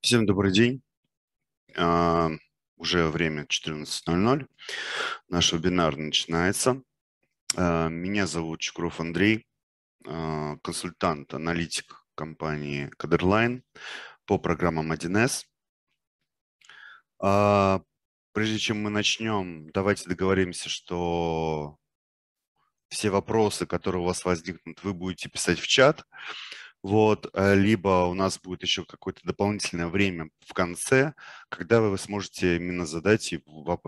Всем добрый день. Uh, уже время 14.00. Наш вебинар начинается. Uh, меня зовут Чукров Андрей, uh, консультант, аналитик компании Кадерлайн по программам 1С. Прежде чем мы начнем, давайте договоримся, что все вопросы, которые у вас возникнут, вы будете писать в чат вот, э, либо у нас будет еще какое-то дополнительное время в конце, когда вы сможете именно задать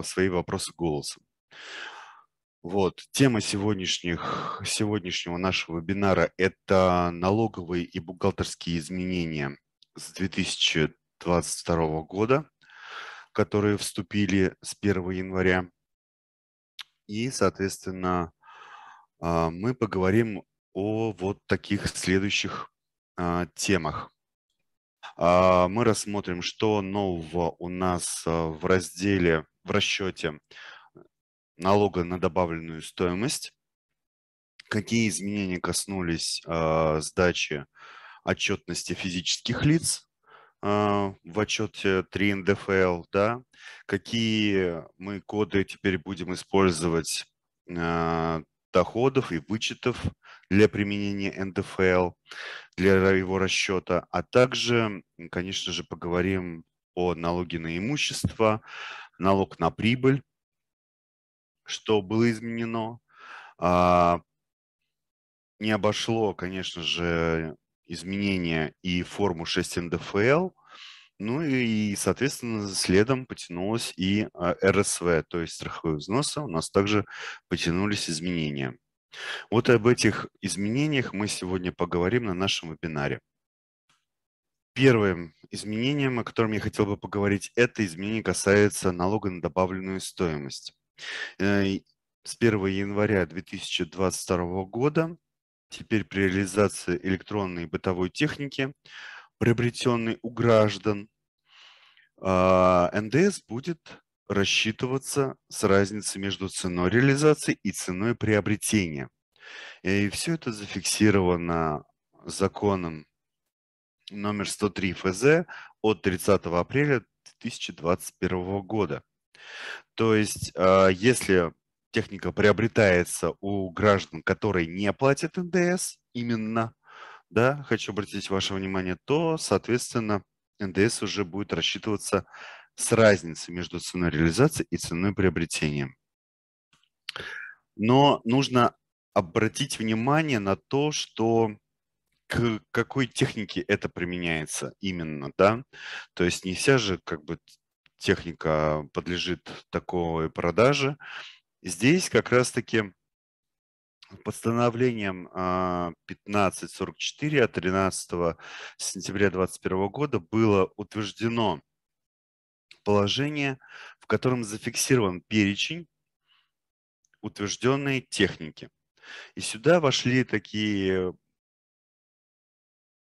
свои вопросы голосом. Вот, тема сегодняшних, сегодняшнего нашего вебинара – это налоговые и бухгалтерские изменения с 2022 года, которые вступили с 1 января. И, соответственно, а, мы поговорим о вот таких следующих а, темах. А, мы рассмотрим, что нового у нас а, в разделе, в расчете налога на добавленную стоимость, какие изменения коснулись сдачи отчетности физических лиц в отчете 3 НДФЛ, да, какие мы коды теперь будем использовать доходов и вычетов для применения НДФЛ, для его расчета, а также, конечно же, поговорим о налоге на имущество, налог на прибыль, что было изменено. А, не обошло, конечно же, изменения и форму 6 НДФЛ, ну и, соответственно, следом потянулось и а, РСВ, то есть страховые взносы, а у нас также потянулись изменения. Вот об этих изменениях мы сегодня поговорим на нашем вебинаре. Первым изменением, о котором я хотел бы поговорить, это изменение касается налога на добавленную стоимость. Э, с 1 января 2022 года теперь при реализации электронной бытовой техники приобретенный у граждан, а, НДС будет рассчитываться с разницы между ценой реализации и ценой приобретения. И все это зафиксировано законом номер 103 ФЗ от 30 апреля 2021 года. То есть, а, если техника приобретается у граждан, которые не платят НДС именно, да, хочу обратить ваше внимание, то, соответственно, НДС уже будет рассчитываться с разницей между ценой реализации и ценой приобретения. Но нужно обратить внимание на то, что к какой технике это применяется именно, да? То есть не вся же как бы техника подлежит такой продаже. Здесь как раз-таки Постановлением 1544 а, от 13 сентября 2021 года было утверждено положение, в котором зафиксирован перечень утвержденной техники. И сюда вошли такие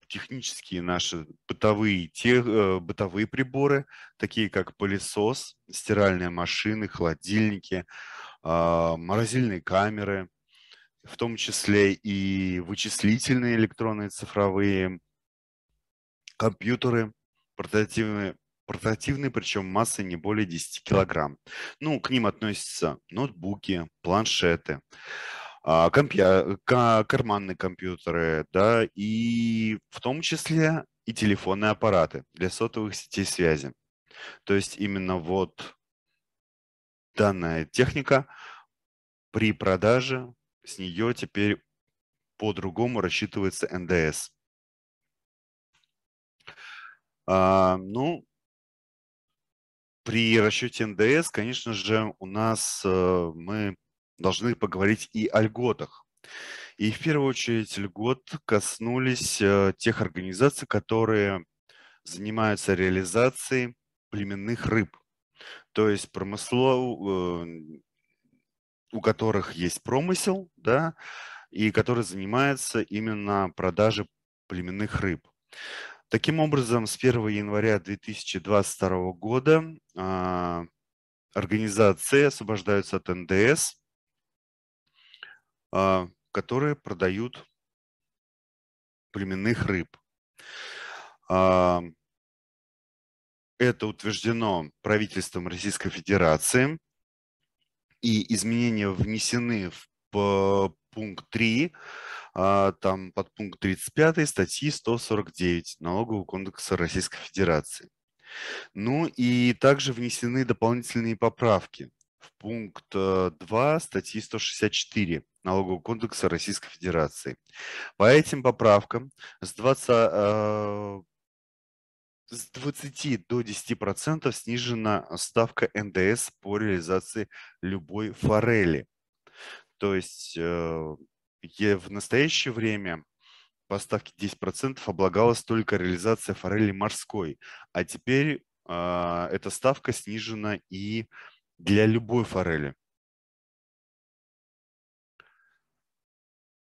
технические наши бытовые, те э, бытовые приборы, такие как пылесос, стиральные машины, холодильники, а, морозильные камеры – в том числе и вычислительные электронные цифровые компьютеры, портативные, портативные, причем массой не более 10 килограмм. Ну, к ним относятся ноутбуки, планшеты, а, карманные компьютеры, да, и в том числе и телефонные аппараты для сотовых сетей связи. То есть именно вот данная техника при продаже с нее теперь по-другому рассчитывается НДС. А, ну, при расчете НДС, конечно же, у нас э, мы должны поговорить и о льготах. И в первую очередь льгот коснулись э, тех организаций, которые занимаются реализацией племенных рыб. То есть промыслов, э, у которых есть промысел, да, и которые занимаются именно продажей племенных рыб. Таким образом, с 1 января 2022 года э, организации освобождаются от НДС, э, которые продают племенных рыб. Э, это утверждено правительством Российской Федерации – и изменения внесены в пункт 3, а, там под пункт 35 статьи 149 Налогового кодекса Российской Федерации. Ну и также внесены дополнительные поправки в пункт 2 э, статьи 164 Налогового кодекса Российской Федерации. По этим поправкам с 20, с 20 до 10% процентов снижена э, ставка НДС по реализации любой форели. То есть э, в настоящее время по ставке 10% процентов облагалась только реализация форели морской, а теперь а, эта ставка снижена и для любой форели.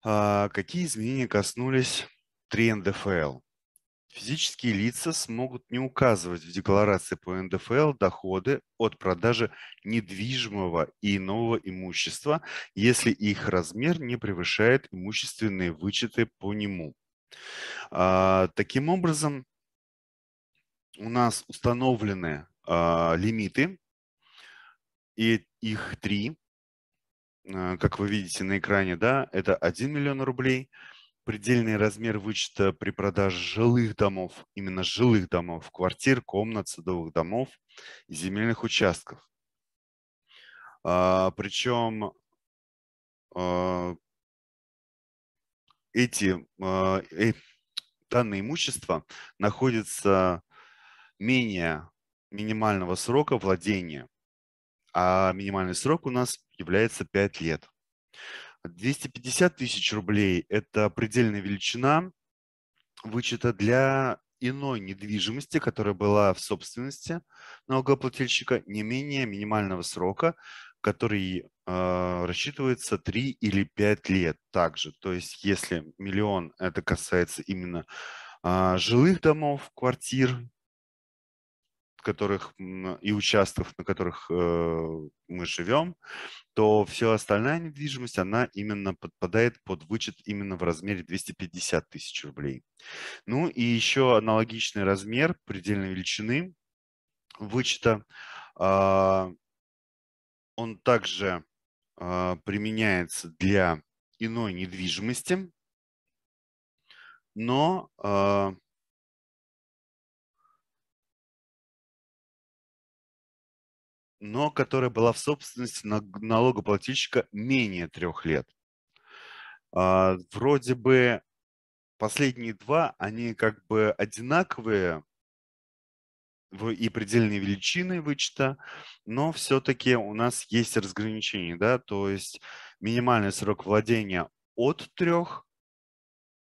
А, какие изменения коснулись 3 НДФЛ? Физические лица смогут не указывать в декларации по НДФЛ доходы от продажи недвижимого и иного имущества, если их размер не превышает имущественные вычеты по нему. А, таким образом, у нас установлены а, лимиты, и их три. А, как вы видите на экране, да, это 1 миллион рублей – предельный размер вычета при продаже жилых домов, именно жилых домов, квартир, комнат, садовых домов и земельных участков. А, Причем а, эти а, э, данные имущества находятся менее минимального срока владения, а минимальный срок у нас является 5 лет. 250 тысяч рублей – это предельная величина вычета для иной недвижимости, которая была в собственности налогоплательщика не менее минимального срока, который э, рассчитывается 3 или 5 лет также. То есть если миллион это касается именно э, жилых домов, квартир которых и участков, на которых э, мы живем, то все остальная недвижимость, она именно подпадает под вычет именно в размере 250 тысяч рублей. Ну и еще аналогичный размер предельной величины вычета, а, он также а, применяется для иной недвижимости, но а, но которая была в собственности налогоплательщика менее трех лет. А, вроде бы последние два, они как бы одинаковые и предельные величины вычета, но все-таки у нас есть разграничение, да, то есть минимальный срок владения от трех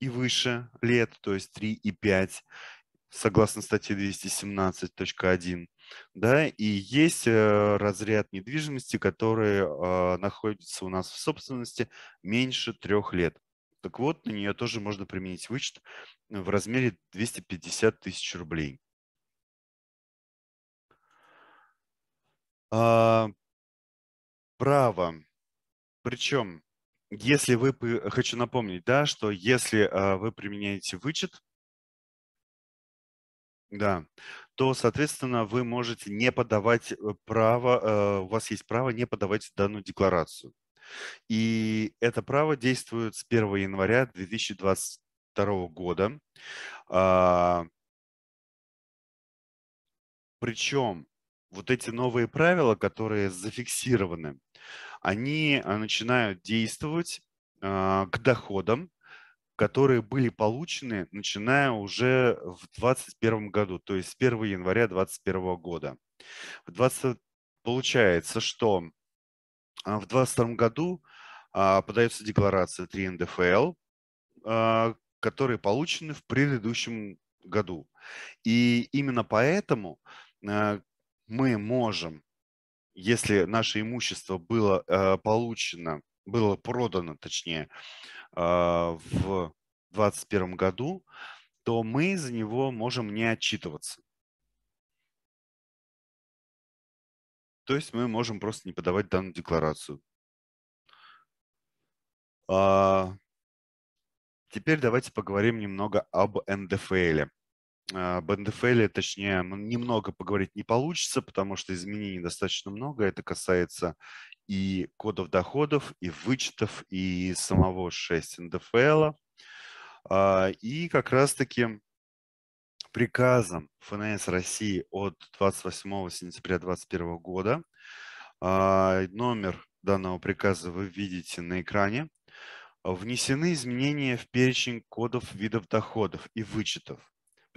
и выше лет, то есть 3 и 5, согласно статье 217.1 да, и есть э, разряд недвижимости, который а, находится у нас в собственности меньше трех лет. Так вот, на нее тоже можно применить вычет в размере 250 тысяч рублей. А, право. Причем, если вы, хочу напомнить, да, что если а, вы применяете вычет, да, то, соответственно, вы можете не подавать э, право, э, у вас есть право не подавать данную декларацию. И это право действует с 1 января 2022 года. А, причем вот эти новые правила, которые зафиксированы, они э, начинают действовать к доходам которые были получены, начиная уже в 2021 году, то есть с 1 января 2021 года. В 20... Получается, что а, в 2022 году а, подается декларация 3 НДФЛ, а, которые получены в предыдущем году. И именно поэтому мы можем, если наше имущество было получено было продано, точнее, а, в 2021 году, то мы за него можем не отчитываться. То есть мы можем просто не подавать данную декларацию. А, теперь давайте поговорим немного об НДФЛ об а, НДФЛ, точнее, ну, немного поговорить не получится, потому что изменений достаточно много. Это касается и кодов доходов, и вычетов, и самого 6 НДФЛ. А, и как раз-таки приказом ФНС России от 28 сентября 2021 года, а, номер данного приказа вы видите на экране, внесены изменения в перечень кодов видов доходов и вычетов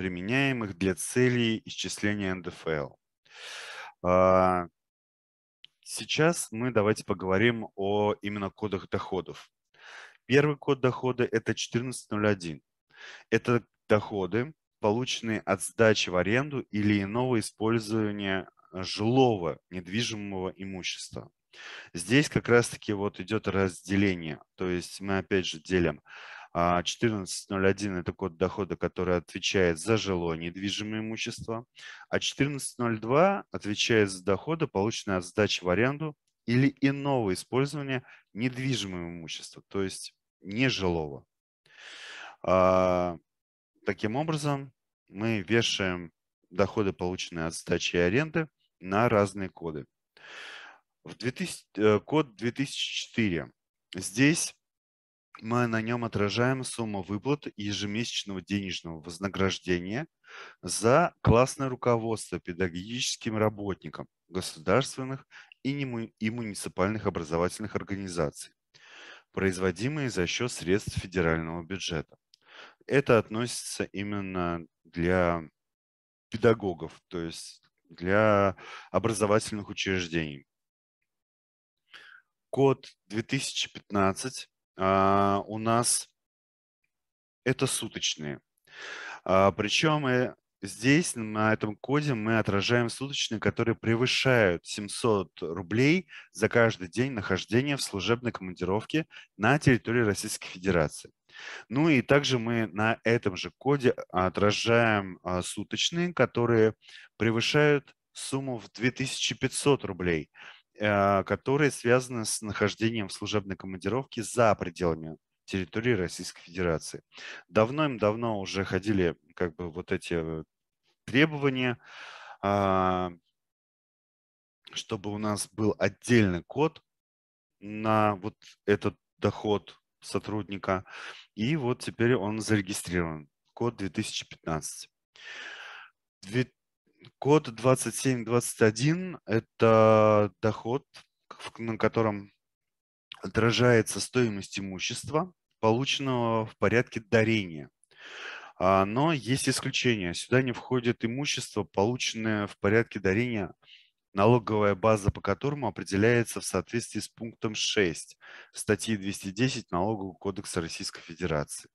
применяемых для целей исчисления НДФЛ. А, сейчас мы давайте поговорим о именно кодах доходов. Первый код дохода – это 1401. Это доходы, полученные от сдачи в аренду или иного использования жилого недвижимого имущества. Здесь как раз-таки вот идет разделение, то есть мы опять же делим 1401 а, – это код дохода, который отвечает за жилое недвижимое имущество, а 1402 отвечает за доходы, полученные от сдачи в аренду или иного использования недвижимого имущества, то есть нежилого. А, таким образом, мы вешаем доходы, полученные от сдачи и аренды, на разные коды. В 2000, э, код 2004. Здесь мы на нем отражаем сумму выплат ежемесячного денежного вознаграждения за классное руководство педагогическим работникам государственных и, не, му и муниципальных образовательных организаций, производимые за счет средств федерального бюджета. Это относится именно для педагогов, то есть для образовательных учреждений. Код 2015 а, у нас это суточные. А, причем здесь на этом коде мы отражаем суточные, которые превышают 700 рублей за каждый день нахождения в служебной командировке на территории Российской Федерации. Ну и также мы на этом же коде отражаем а, суточные, которые превышают сумму в 2500 рублей а, которые связаны с нахождением в служебной командировке за пределами территории Российской Федерации. Давно им давно уже ходили как бы вот эти э, требования, а, чтобы у нас был отдельный код на вот этот доход сотрудника. И вот теперь он зарегистрирован. Код 2015. Код 27-21 – это доход, на котором отражается стоимость имущества, полученного в порядке дарения. А, но есть исключение. Сюда не входит имущество, полученное в порядке дарения, налоговая база по которому определяется в соответствии с пунктом 6 статьи 210 Налогового кодекса Российской Федерации.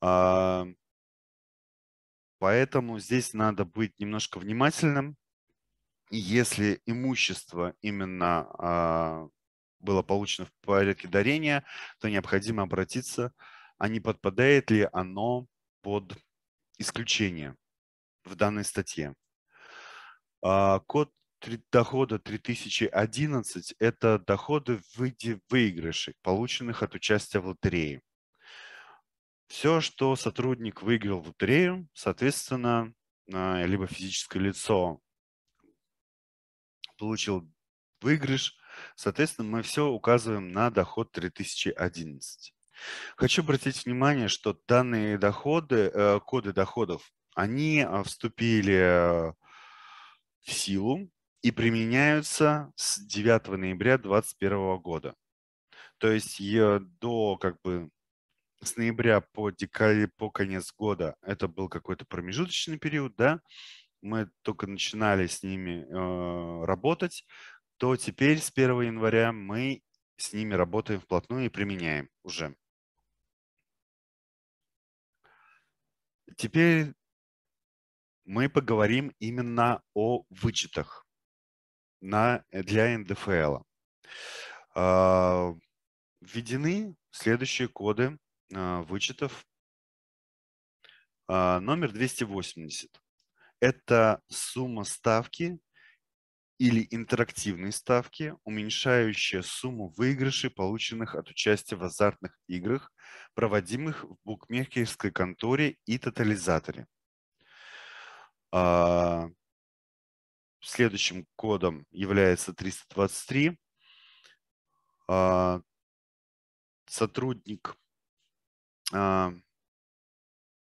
А, Поэтому здесь надо быть немножко внимательным. если имущество именно а, было получено в порядке дарения, то необходимо обратиться, а не подпадает ли оно под исключение в данной статье. А, код дохода 3011 – это доходы в виде выигрышей, полученных от участия в лотерее. Все, что сотрудник выиграл в лотерею, соответственно, а, либо физическое лицо получил выигрыш, соответственно, мы все указываем на доход 3011. Хочу обратить внимание, что данные доходы, э, коды доходов, они а, вступили в силу и применяются с 9 ноября 2021 года. То есть до как бы с ноября по, декаль, по конец года это был какой-то промежуточный период, да, мы только начинали с ними э, работать, то теперь с 1 января мы с ними работаем вплотную и применяем уже. Теперь мы поговорим именно о вычетах на, для НДФЛ. А, введены следующие коды а, вычетов. А, номер 280. Это сумма ставки или интерактивные ставки, уменьшающая сумму выигрышей, полученных от участия в азартных играх, проводимых в букмекерской конторе и тотализаторе. А, следующим кодом является 323. Сотрудник а,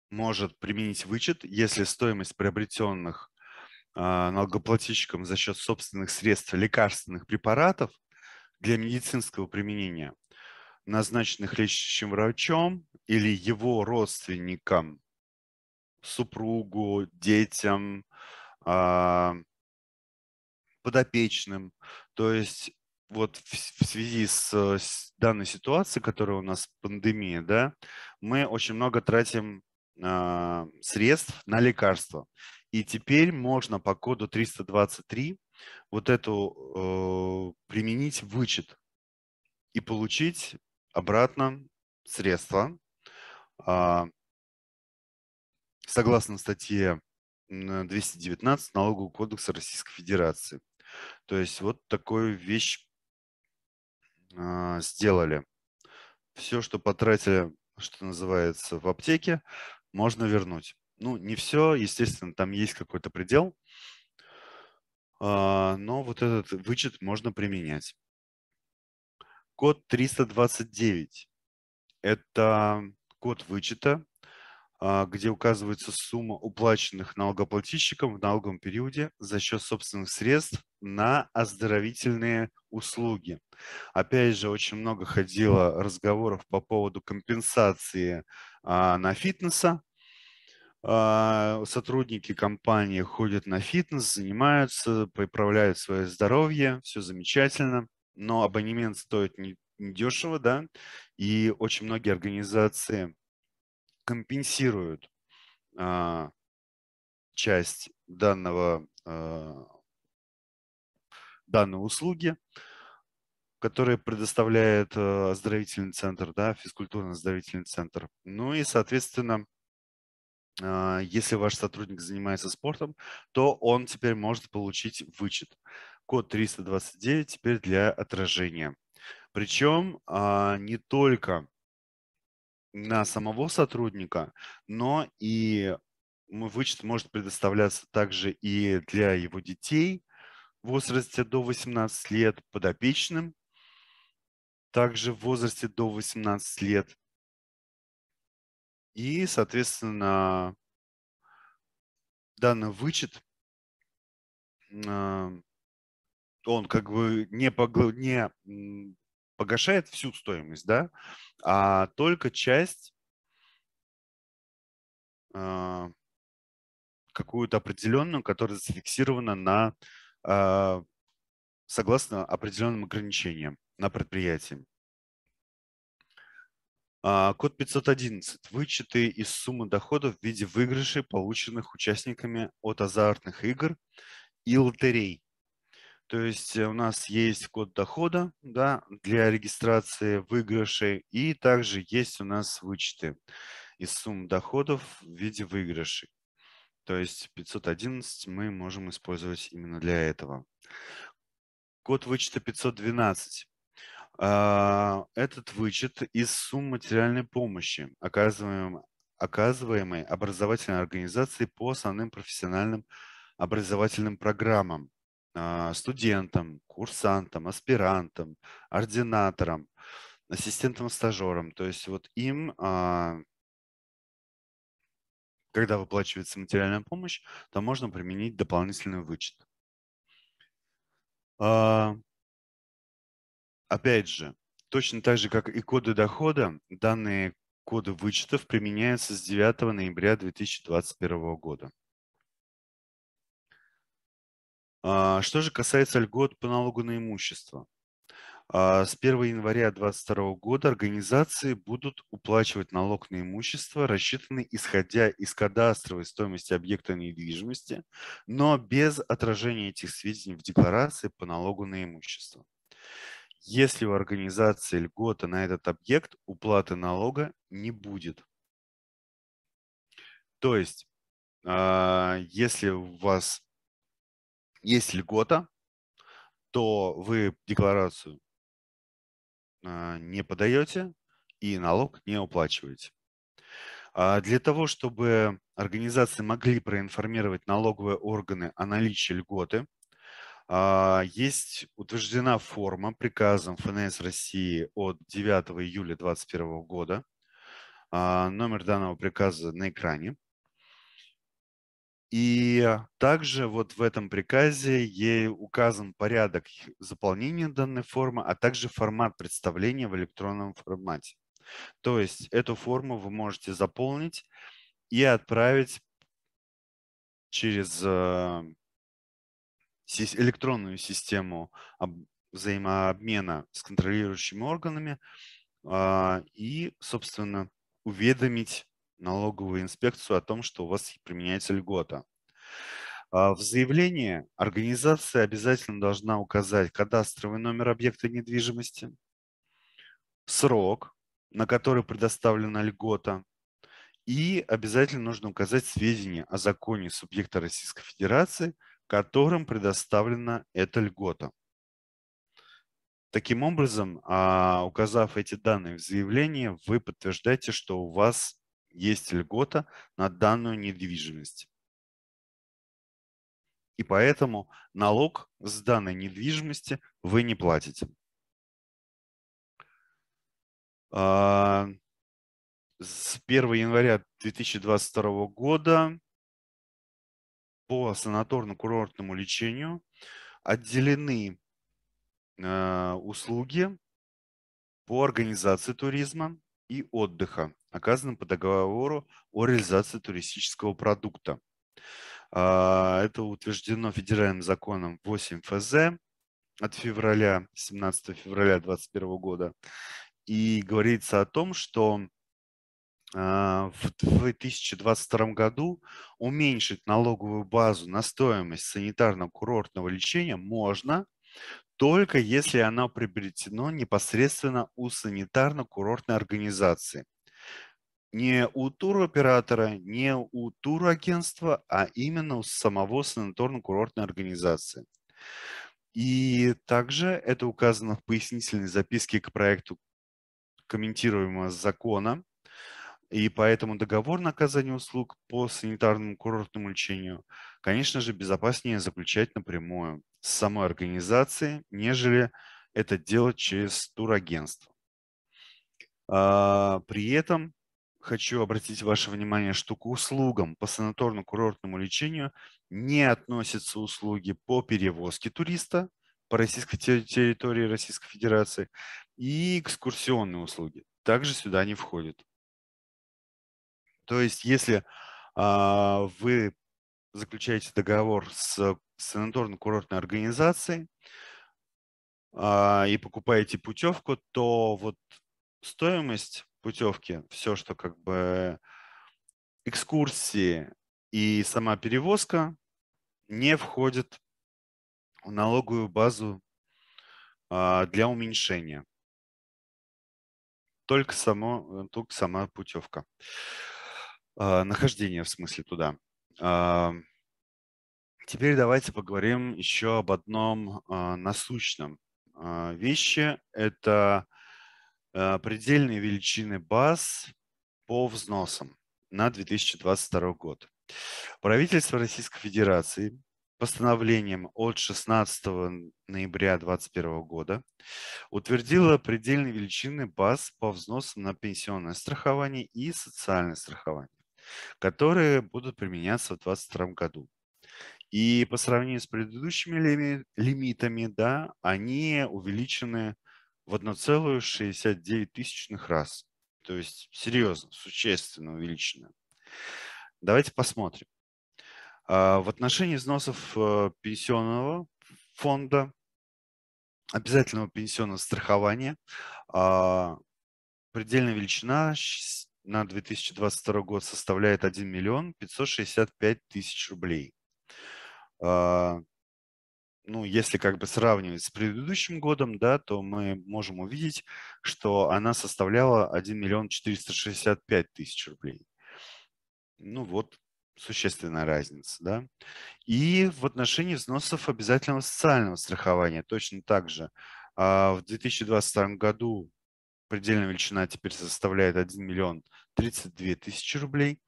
может применить вычет, если стоимость приобретенных а, налогоплательщиком за счет собственных средств лекарственных препаратов для медицинского применения, назначенных лечащим врачом или его родственникам, супругу, детям, а, подопечным. То есть вот в связи с данной ситуацией, которая у нас пандемия, да, мы очень много тратим э, средств на лекарства. И теперь можно по коду 323 вот эту э, применить вычет и получить обратно средства. Э, согласно статье 219 Налогового кодекса Российской Федерации. То есть вот такую вещь э, сделали. Все, что потратили что называется, в аптеке, можно вернуть. Ну, не все, естественно, там есть какой-то предел, а, но вот этот вычет можно применять. Код 329 – это код вычета, а, где указывается сумма уплаченных налогоплательщикам в налоговом периоде за счет собственных средств на оздоровительные услуги. Опять же, очень много ходило разговоров по поводу компенсации а, на фитнеса. А, сотрудники компании ходят на фитнес, занимаются, поправляют свое здоровье, все замечательно, но абонемент стоит не, не дешево, да, и очень многие организации компенсируют а, часть данного а, данной услуги, которые предоставляет э, оздоровительный центр, да, физкультурно-оздоровительный центр. Ну и, соответственно, а, если ваш сотрудник занимается спортом, то он теперь может получить вычет. Код 329 теперь для отражения. Причем а, не только на самого сотрудника, но и вычет может предоставляться также и для его детей, возрасте до 18 лет подопечным, также в возрасте до 18 лет. И, соответственно, данный вычет, а, он как бы не, погл... не погашает всю стоимость, да, а только часть а, какую-то определенную, которая зафиксирована на а, согласно определенным ограничениям на предприятии. А, код 511. Вычеты из суммы доходов в виде выигрышей, полученных участниками от азартных игр и лотерей. То есть э, у нас есть код дохода да, для регистрации выигрышей и также есть у нас вычеты из сумм доходов в виде выигрышей. То есть 511 мы можем использовать именно для этого. Код вычета 512. А, этот вычет из суммы материальной помощи, оказываемой, образовательной организации по основным профессиональным образовательным программам, а, студентам, курсантам, аспирантам, ординаторам, ассистентам-стажерам. То есть вот им а, когда выплачивается материальная помощь, то можно применить дополнительный вычет. А, опять же, точно так же, как и коды дохода, данные коды вычетов применяются с 9 ноября 2021 года. А, что же касается льгот по налогу на имущество. А с 1 января 2022 года организации будут уплачивать налог на имущество, рассчитанный исходя из кадастровой стоимости объекта недвижимости, но без отражения этих сведений в декларации по налогу на имущество. Если у организации льгота на этот объект, уплаты налога не будет. То есть, а, если у вас есть льгота, то вы декларацию а, не подаете и налог не уплачиваете. А, для того, чтобы организации могли проинформировать налоговые органы о наличии льготы, а, есть утверждена форма приказом ФНС России от 9 июля 2021 года. Номер данного приказа на экране. И также вот в этом приказе ей указан порядок заполнения данной формы, а также формат представления в электронном формате. То есть эту форму вы можете заполнить и отправить через э, электронную систему взаимообмена с контролирующими органами а, и, собственно, уведомить налоговую инспекцию о том, что у вас применяется льгота. А, в заявлении организация обязательно должна указать кадастровый номер объекта недвижимости, срок, на который предоставлена льгота, и обязательно нужно указать сведения о законе субъекта Российской Федерации, которым предоставлена эта льгота. Таким образом, а, указав эти данные в заявлении, вы подтверждаете, что у вас есть льгота на данную недвижимость. И поэтому налог с данной недвижимости вы не платите. А, с 1 января 2022 года по санаторно-курортному лечению отделены а, услуги по организации туризма и отдыха оказанным по договору о реализации туристического продукта. А, это утверждено федеральным законом 8 ФЗ от февраля, 17 февраля 2021 года. И говорится о том, что а, в 2022 году уменьшить налоговую базу на стоимость санитарно-курортного лечения можно, только если оно приобретено непосредственно у санитарно-курортной организации – не у туроператора, не у турагентства, а именно у самого санаторно-курортной организации. И также это указано в пояснительной записке к проекту комментируемого закона, и поэтому договор на оказание услуг по санитарному курортному лечению, конечно же, безопаснее заключать напрямую с самой организацией, нежели это делать через турагентство. А, при этом хочу обратить ваше внимание, что к услугам по санаторно-курортному лечению не относятся услуги по перевозке туриста по российской территории Российской Федерации и экскурсионные услуги. Также сюда не входят. То есть, если а, вы заключаете договор с санаторно-курортной организацией а, и покупаете путевку, то вот стоимость путевки, все, что как бы экскурсии и сама перевозка не входит в налоговую базу а, для уменьшения. Только, само, э, только сама путевка. А, нахождение, в смысле, туда. А, теперь давайте поговорим еще об одном насущном вещи. Это Э, предельные величины баз по взносам на 2022 год. Правительство Российской Федерации постановлением от 16 ноября 2021 года утвердило предельные величины баз по взносам на пенсионное страхование и социальное страхование, которые будут применяться в 2022 году. И по сравнению с предыдущими лимитами, да, они увеличены в 1,69 раз. То есть серьезно, существенно увеличено. Давайте посмотрим. А, в отношении взносов э, пенсионного фонда, обязательного пенсионного страхования, а, предельная величина на 2022 год составляет 1 миллион 565 тысяч рублей. А, ну, если как бы сравнивать с предыдущим годом, да, то мы можем увидеть, что она составляла 1 миллион 465 тысяч рублей. Ну вот, существенная разница, да. И в отношении взносов обязательного социального страхования точно так же. А, в 2022 году предельная величина теперь составляет 1 миллион 32 тысячи рублей.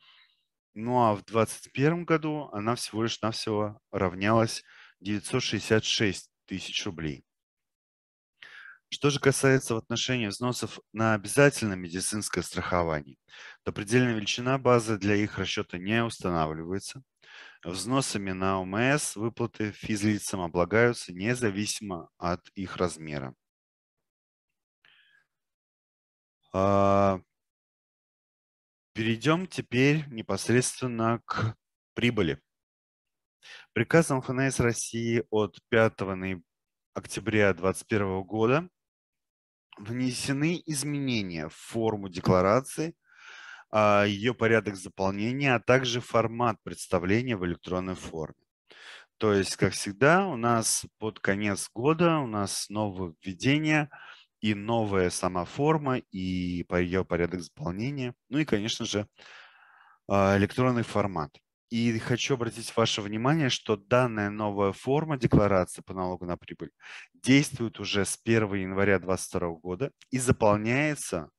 Ну а в 2021 году она всего лишь навсего равнялась 966 тысяч рублей. Что же касается в отношении взносов на обязательное медицинское страхование, то предельная величина базы для их расчета не устанавливается. Взносами на ОМС выплаты физлицам облагаются независимо от их размера. А, перейдем теперь непосредственно к прибыли. Приказом ФНС России от 5 октября 2021 года внесены изменения в форму декларации, а, ее порядок заполнения, а также формат представления в электронной форме. То есть, как всегда, у нас под конец года у нас новое введение и новая сама форма, и по ее порядок заполнения, ну и, конечно же, а, электронный формат. И хочу обратить ваше внимание, что данная новая форма декларации по налогу на прибыль действует уже с 1 января 2022 года и заполняется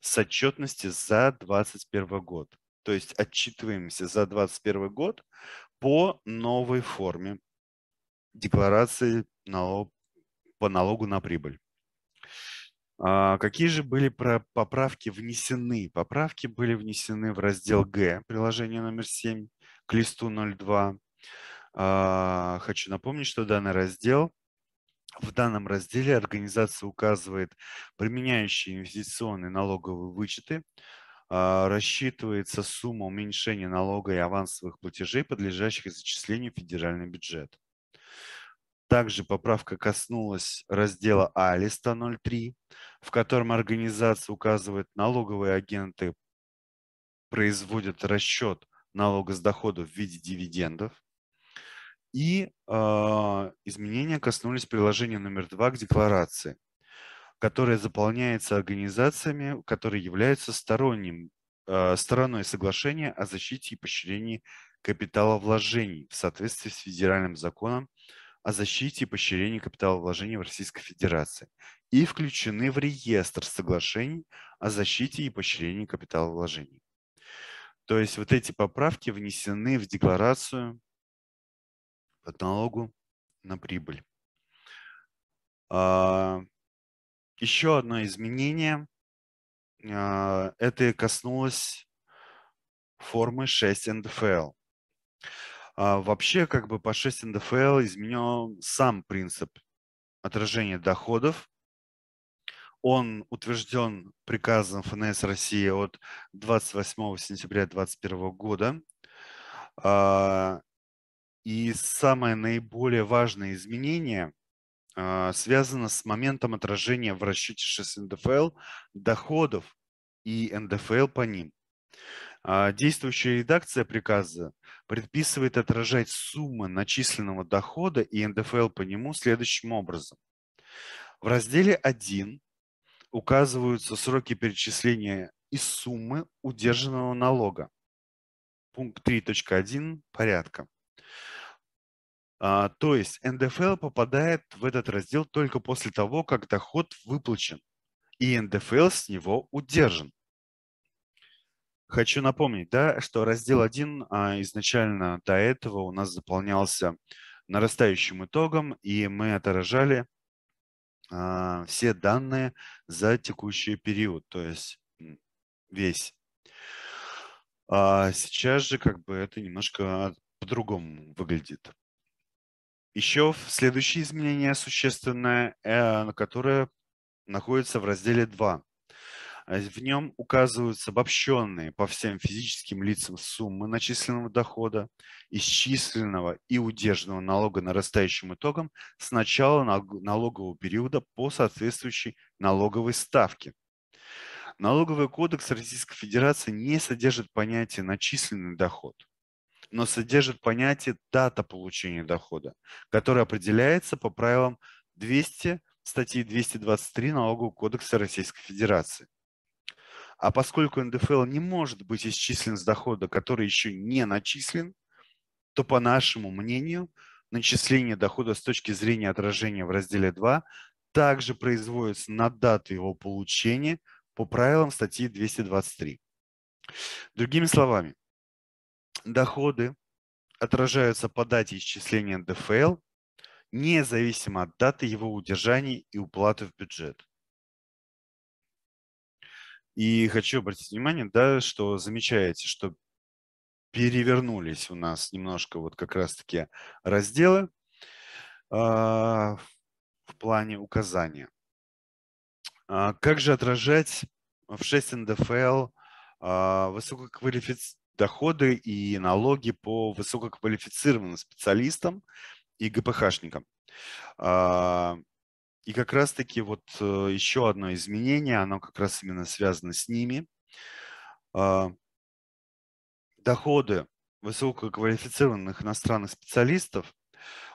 с отчетности за 2021 год. То есть отчитываемся за 2021 год по новой форме декларации по налогу на прибыль. А, какие же были поправки внесены? Поправки были внесены в раздел Г, приложение номер 7 к листу 02. А, хочу напомнить, что данный раздел в данном разделе организация указывает применяющие инвестиционные налоговые вычеты, а, рассчитывается сумма уменьшения налога и авансовых платежей, подлежащих зачислению в федеральный бюджет. Также поправка коснулась раздела А листа 03, в котором организация указывает налоговые агенты производят расчет налога с доходов в виде дивидендов. И э, изменения коснулись приложения номер два к декларации, которая заполняется организациями, которые являются сторонним, э, стороной соглашения о защите и поощрении капиталовложений в соответствии с федеральным законом о защите и поощрении капиталовложений в Российской Федерации и включены в реестр соглашений о защите и поощрении капиталовложений. То есть вот эти поправки внесены в декларацию по налогу на прибыль. А, еще одно изменение. А, это коснулось формы 6 НДФЛ. А, вообще, как бы по 6 НДФЛ изменен сам принцип отражения доходов он утвержден приказом ФНС России от 28 сентября 2021 года. А, и самое наиболее важное изменение а, связано с моментом отражения в расчете 6 НДФЛ доходов и НДФЛ по ним. А, действующая редакция приказа предписывает отражать суммы начисленного дохода и НДФЛ по нему следующим образом. В разделе 1 указываются сроки перечисления и суммы удержанного налога. Пункт 3.1 порядка. А, то есть НДФЛ попадает в этот раздел только после того, как доход выплачен и НДФЛ с него удержан. Хочу напомнить, да, что раздел 1 а, изначально до этого у нас заполнялся нарастающим итогом, и мы отражали а, все данные за текущий период, то есть весь. А сейчас же как бы это немножко по-другому выглядит. Еще следующее изменение существенное, э, которое находится в разделе 2. А в нем указываются обобщенные по всем физическим лицам суммы начисленного дохода, исчисленного и удержанного налога нарастающим итогом с начала налогового периода по соответствующей налоговой ставке. Налоговый кодекс Российской Федерации не содержит понятия «начисленный доход», но содержит понятие «дата получения дохода», которое определяется по правилам 200 статьи 223 Налогового кодекса Российской Федерации. А поскольку НДФЛ не может быть исчислен с дохода, который еще не начислен, то, по нашему мнению, начисление дохода с точки зрения отражения в разделе 2 также производится на дату его получения по правилам статьи 223. Другими словами, доходы отражаются по дате исчисления НДФЛ независимо от даты его удержания и уплаты в бюджет. И хочу обратить внимание, да, что замечаете, что перевернулись у нас немножко вот как раз-таки разделы э, в плане указания. А как же отражать в 6 НДФЛ э, а, высококвалифицированные доходы и налоги по высококвалифицированным специалистам и ГПХшникам? И как раз-таки вот э, еще одно изменение, оно как раз именно связано с ними. А, доходы высококвалифицированных иностранных специалистов,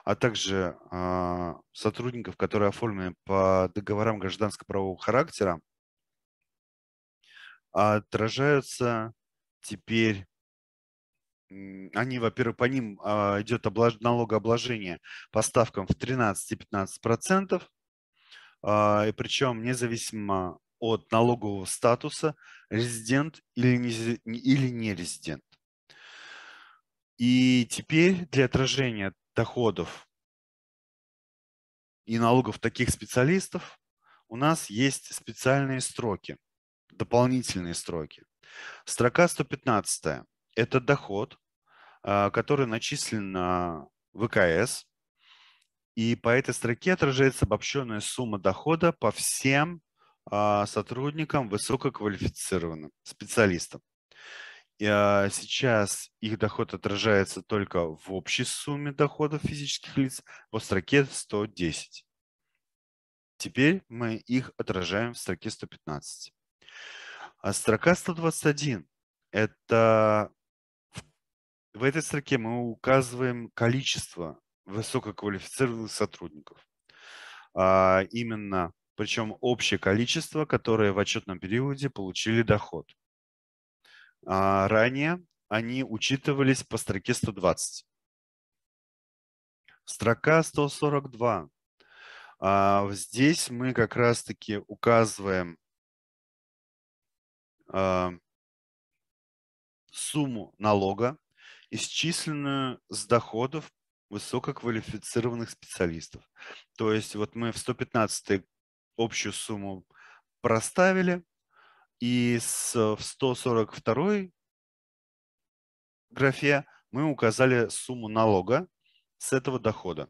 а также а, сотрудников, которые оформлены по договорам гражданско-правового характера, отражаются теперь они, во-первых, по ним а, идет налогообложение по ставкам в 13-15%, а, и причем независимо от налогового статуса, резидент или не, или не резидент. И теперь для отражения доходов и налогов таких специалистов у нас есть специальные строки, дополнительные строки. Строка 115 – это доход, а, который начислен на ВКС, и по этой строке отражается обобщенная сумма дохода по всем а, сотрудникам высококвалифицированным специалистам. А, сейчас их доход отражается только в общей сумме доходов физических лиц по строке 110. Теперь мы их отражаем в строке 115. А строка 121 – это в этой строке мы указываем количество высококвалифицированных сотрудников. А, именно, причем общее количество, которое в отчетном периоде получили доход. А, ранее они учитывались по строке 120. Строка 142. А, здесь мы как раз-таки указываем а, сумму налога, исчисленную с доходов высококвалифицированных специалистов. То есть вот мы в 115 общую сумму проставили, и с, в 142 графе мы указали сумму налога с этого дохода.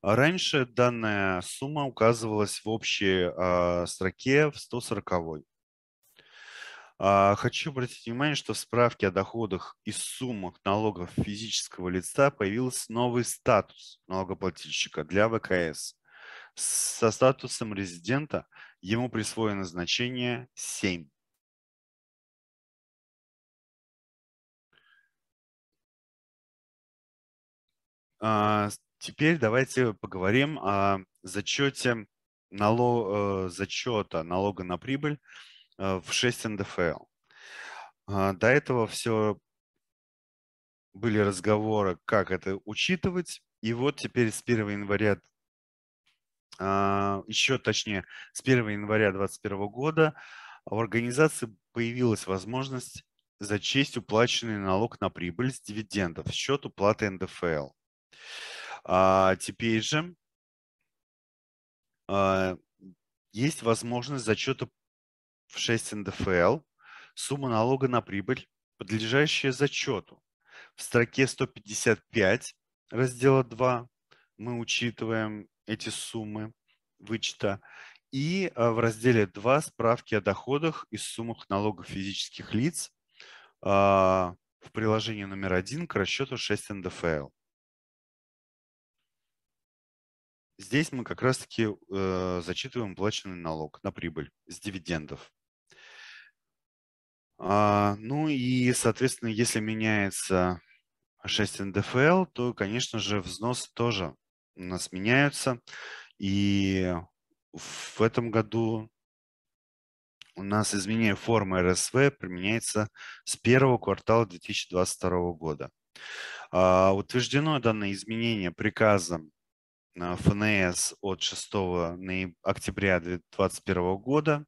А раньше данная сумма указывалась в общей э, строке в 140. А, хочу обратить внимание, что в справке о доходах и суммах налогов физического лица появился новый статус налогоплательщика для ВКС. Со статусом резидента ему присвоено значение 7. А, теперь давайте поговорим о зачете налог, э, зачета налога на прибыль Э, в 6 НДФЛ. А, до этого все были разговоры, как это учитывать. И вот теперь с 1 января, а, еще точнее, с 1 января 2021 года в организации появилась возможность зачесть уплаченный налог на прибыль с дивидендов в счет уплаты НДФЛ. А теперь же а, есть возможность зачета в 6 НДФЛ сумма налога на прибыль, подлежащая зачету. В строке 155 раздела 2 мы учитываем эти суммы вычета. И э, в разделе 2 справки о доходах и суммах налогов физических лиц э, в приложении номер 1 к расчету 6 НДФЛ. Здесь мы как раз-таки э, зачитываем уплаченный налог на прибыль с дивидендов. А, ну и, соответственно, если меняется 6 НДФЛ, то, конечно же, взносы тоже у нас меняются. И в этом году у нас изменение формы РСВ применяется с первого квартала 2022 года. А, утверждено данное изменение приказом а, ФНС от 6 октября 2021 года.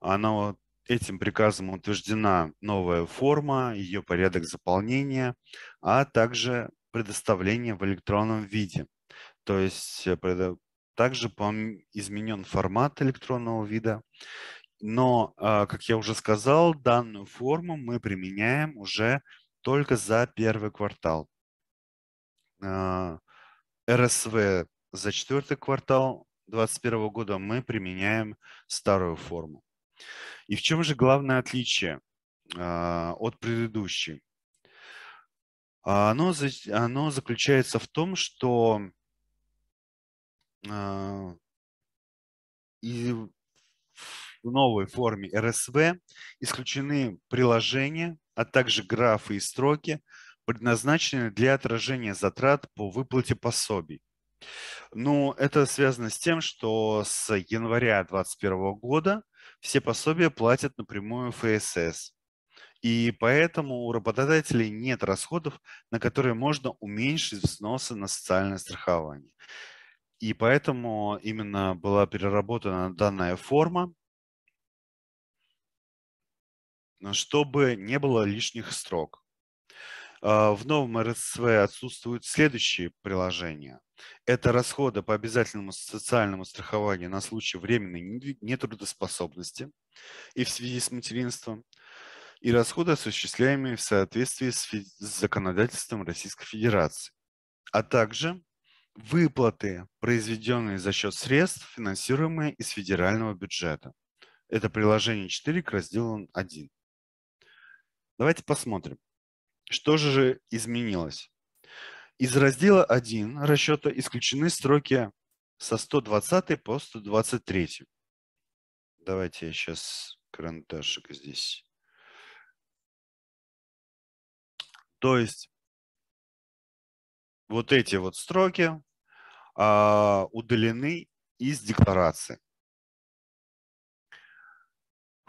Оно Этим приказом утверждена новая форма, ее порядок заполнения, а также предоставление в электронном виде. То есть э, также изменен формат электронного вида. Но, а, как я уже сказал, данную форму мы применяем уже только за первый квартал. А, РСВ за четвертый квартал 2021 года мы применяем старую форму. И в чем же главное отличие а, от предыдущей? А оно, оно заключается в том, что а, и в новой форме РСВ исключены приложения, а также графы и строки, предназначенные для отражения затрат по выплате пособий. Ну, это связано с тем, что с января 2021 года все пособия платят напрямую ФСС. И поэтому у работодателей нет расходов, на которые можно уменьшить взносы на социальное страхование. И поэтому именно была переработана данная форма, чтобы не было лишних строк. А, в новом РСВ отсутствуют следующие приложения. Это расходы по обязательному социальному страхованию на случай временной нетрудоспособности и в связи с материнством, и расходы, осуществляемые в соответствии с законодательством Российской Федерации, а также выплаты, произведенные за счет средств, финансируемые из федерального бюджета. Это приложение 4 к разделу 1. Давайте посмотрим. Что же изменилось? Из раздела 1 расчета исключены строки со 120 по 123. Давайте я сейчас карандашик здесь. То есть вот эти вот строки а, удалены из декларации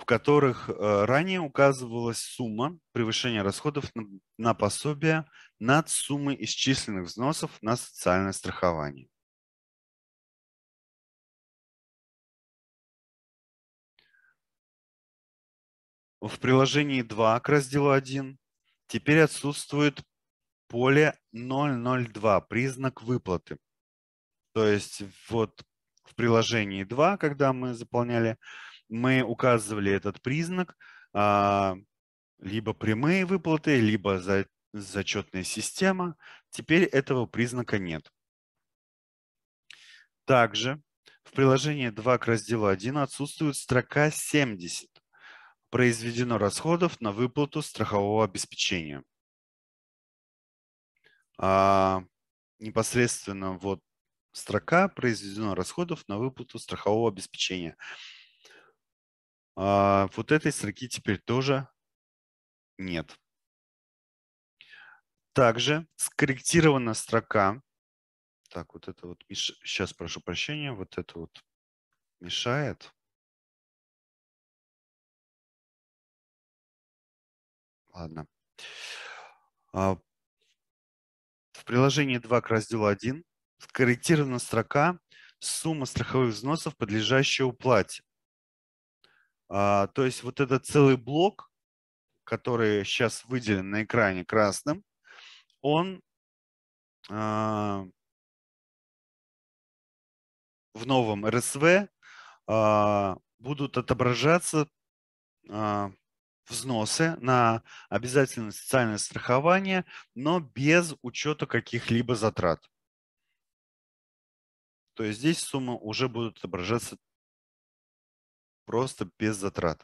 в которых э, ранее указывалась сумма превышения расходов на, на пособие над суммой исчисленных взносов на социальное страхование. В приложении 2 к разделу 1 теперь отсутствует поле 002, признак выплаты. То есть вот в приложении 2, когда мы заполняли мы указывали этот признак, а, либо прямые выплаты, либо за, зачетная система. Теперь этого признака нет. Также в приложении 2 к разделу 1 отсутствует строка 70. Произведено расходов на выплату страхового обеспечения. А, непосредственно вот строка произведено расходов на выплату страхового обеспечения. А вот этой строки теперь тоже нет. Также скорректирована строка. Так, вот это вот, меш... сейчас прошу прощения, вот это вот мешает. Ладно. А, в приложении 2 к разделу 1 скорректирована строка «Сумма страховых взносов, подлежащая уплате». А, то есть вот этот целый блок, который сейчас выделен на экране красным, он а, в новом РСВ а, будут отображаться взносы на обязательное социальное страхование, но без учета каких-либо затрат. То есть здесь суммы уже будут отображаться просто без затрат.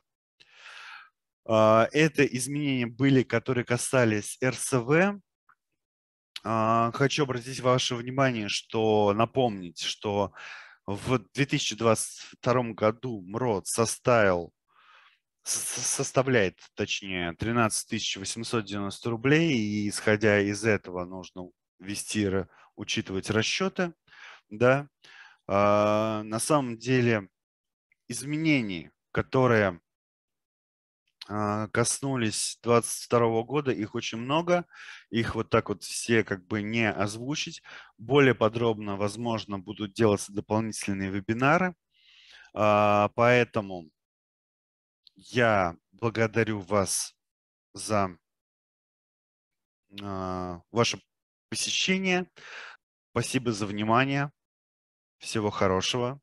А, это изменения были, которые касались РСВ. А, хочу обратить ваше внимание, что напомнить, что в 2022 году МРОД составил, составляет, точнее, 13 890 рублей, и исходя из этого нужно вести, учитывать расчеты. Да. А, на самом деле изменений, которые а, коснулись 22 года, их очень много, их вот так вот все как бы не озвучить. Более подробно, возможно, будут делаться дополнительные вебинары, а, поэтому я благодарю вас за а, ваше посещение. Спасибо за внимание. Всего хорошего.